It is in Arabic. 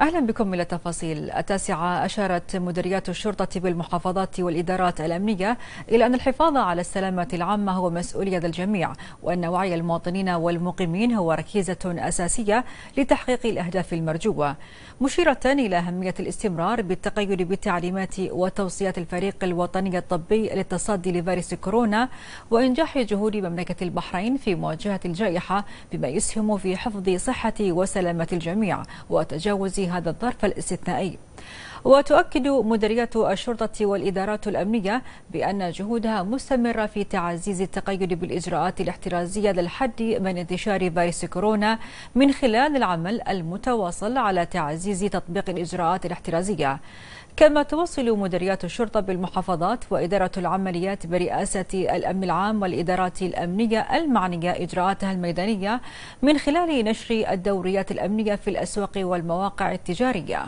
أهلا بكم إلى تفاصيل التاسعة أشارت مديريات الشرطة بالمحافظات والإدارات الأمنية إلى أن الحفاظ على السلامة العامة هو مسؤولية الجميع وأن وعي المواطنين والمقيمين هو ركيزة أساسية لتحقيق الأهداف المرجوة مشيرة إلى أهمية الاستمرار بالتقيد بالتعليمات وتوصيات الفريق الوطني الطبي للتصدي لفيروس كورونا وإنجاح جهود مملكة البحرين في مواجهة الجائحة بما يسهم في حفظ صحة وسلامة الجميع وتجاوز هذا الظرف الاستثنائي وتؤكد مديرية الشرطة والإدارات الأمنية بأن جهودها مستمرة في تعزيز التقيد بالإجراءات الاحترازية للحد من انتشار فيروس كورونا من خلال العمل المتواصل على تعزيز تطبيق الإجراءات الاحترازية كما توصل مديريات الشرطة بالمحافظات وإدارة العمليات برئاسة الأمن العام والإدارات الأمنية المعنية إجراءاتها الميدانية من خلال نشر الدوريات الأمنية في الأسواق والمواقع التجارية